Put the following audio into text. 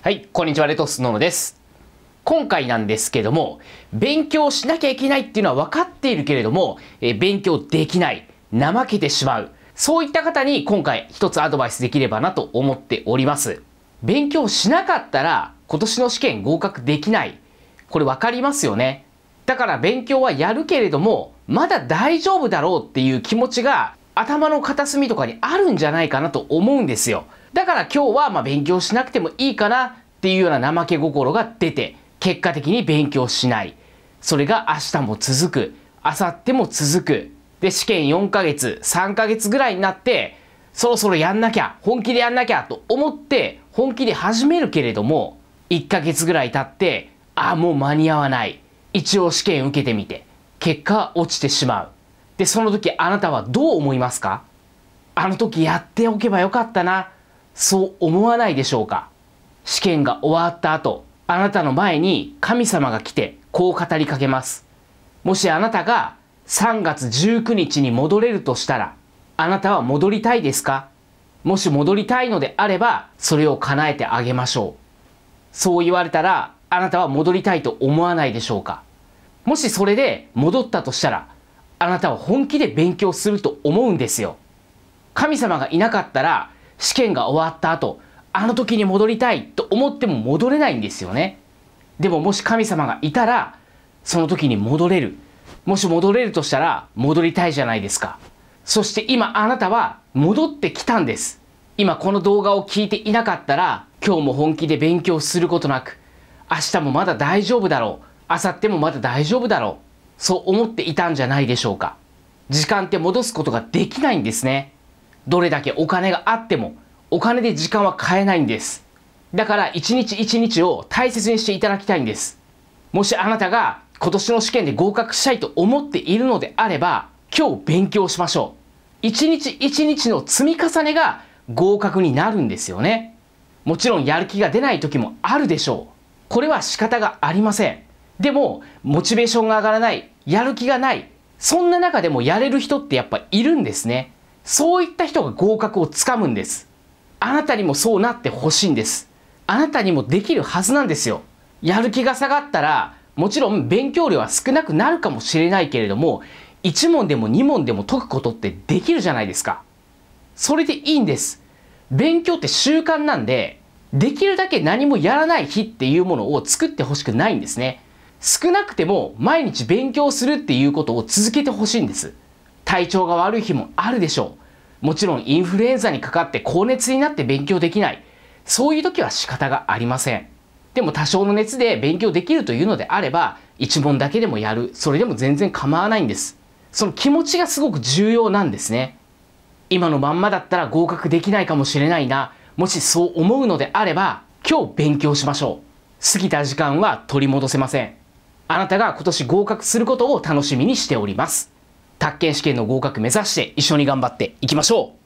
はい、こんにちは、レトスノムです。今回なんですけども、勉強しなきゃいけないっていうのは分かっているけれども、え勉強できない、怠けてしまう、そういった方に今回一つアドバイスできればなと思っております。勉強しなかったら今年の試験合格できない。これ分かりますよね。だから勉強はやるけれども、まだ大丈夫だろうっていう気持ちが頭の片隅とかにあるんじゃないかなと思うんですよ。だから今日はま勉強しなくてもいいかなっていうような怠け心が出て、結果的に勉強しない。それが明日も続く。明後日も続く。で、試験4ヶ月、3ヶ月ぐらいになって、そろそろやんなきゃ、本気でやんなきゃと思って本気で始めるけれども、1ヶ月ぐらい経って、あ、もう間に合わない。一応試験受けてみて。結果落ちてしまう。で、その時あなたはどう思いますかあの時やっておけばよかったな。そう思わないでしょうか試験が終わった後、あなたの前に神様が来てこう語りかけます。もしあなたが3月19日に戻れるとしたら、あなたは戻りたいですかもし戻りたいのであれば、それを叶えてあげましょう。そう言われたら、あなたは戻りたいと思わないでしょうかもしそれで戻ったとしたら、あなたは本気で勉強すると思うんですよ。神様がいなかったら、試験が終わった後、あの時に戻りたいと思っても戻れないんですよね。でももし神様がいたら、その時に戻れる。もし戻れるとしたら、戻りたいじゃないですか。そして今あなたは戻ってきたんです。今この動画を聞いていなかったら、今日も本気で勉強することなく、明日もまだ大丈夫だろう。明後日もまだ大丈夫だろう。そう思っていたんじゃないでしょうか。時間って戻すことができないんですね。どれだけお金があっても、お金で時間は買えないんです。だから一日一日を大切にしていただきたいんです。もしあなたが今年の試験で合格したいと思っているのであれば、今日勉強しましょう。一日一日の積み重ねが合格になるんですよね。もちろんやる気が出ない時もあるでしょう。これは仕方がありません。でも、モチベーションが上がらない、やる気がない、そんな中でもやれる人ってやっぱいるんですね。そういった人が合格をつかむんです。あなたにもそうなってほしいんです。あなたにもできるはずなんですよ。やる気が下がったら、もちろん勉強量は少なくなるかもしれないけれども、1問でも2問でも解くことってできるじゃないですか。それでいいんです。勉強って習慣なんで、できるだけ何もやらない日っていうものを作ってほしくないんですね。少なくても毎日勉強するっていうことを続けてほしいんです。体調が悪い日もあるでしょう。もちろんインフルエンザにかかって高熱になって勉強できない。そういう時は仕方がありません。でも多少の熱で勉強できるというのであれば、一問だけでもやる。それでも全然構わないんです。その気持ちがすごく重要なんですね。今のまんまだったら合格できないかもしれないな。もしそう思うのであれば、今日勉強しましょう。過ぎた時間は取り戻せません。あなたが今年合格することを楽しみにしております。宅建試験の合格目指して一緒に頑張っていきましょう